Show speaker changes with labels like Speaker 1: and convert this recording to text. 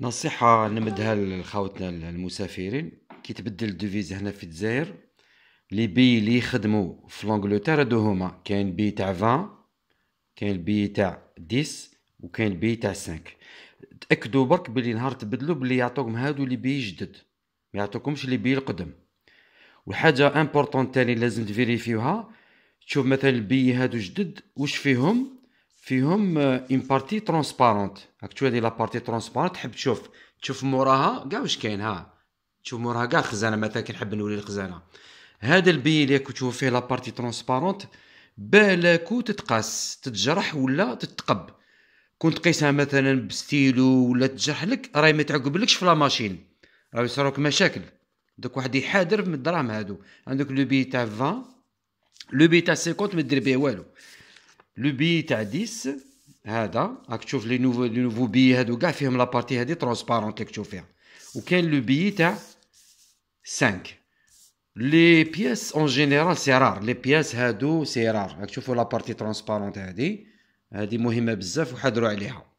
Speaker 1: نصيحة نمدها لخاوتنا المسافرين كي تبدل الدوفيز هنا في الجزائر لي بي لي يخدموا في لونجلتيرا دو هما كاين بي تاع 20 كاين بي تاع 10 وكاين بي تاع 5 تاكدوا برك بلي نهار تبدلوا بلي يعطوكم هادو لي بي جدد ما يعطوكمش لي بي القدم وحاجه امبورطون تاني لازم تفيريفيوها تشوف مثلا البي هادو جدد واش فيهم فيهم اون بارتي ترونسبارونت راك تشوف هذه لابارتي ترونسبارونت تحب تشوف تشوف موراها كاع واش كاين ها تشوف موراها كاع خزانه مثلا كي نحب نولي الخزانه هذا البي اللي تشوف فيه لابارتي ترونسبارونت بالاكو تتقاس تتجرح ولا تتقب كنت تقيسها مثلا بستيلو ولا تجرح لك راهي ما تعقبلكش في لا ماشين راه يصراوك مشاكل دوك واحد يحادر من الدراهم هادو عندك لو بي تاع 20 لو بي تاع 50 ما دير بيه والو لو بي تاع 10 هذا راك تشوف لي نوفو لي نوفو بي هادو كاع فيهم لابارتي هادي ترونسبارونت راك تشوف فيها وكاين لو بي تاع 5 لي بياس اون جينيرال سي رار لي بياس هادو سي رار راك تشوفوا لابارتي ترونسبارونت هادي هادي مهمه بزاف وحضروا عليها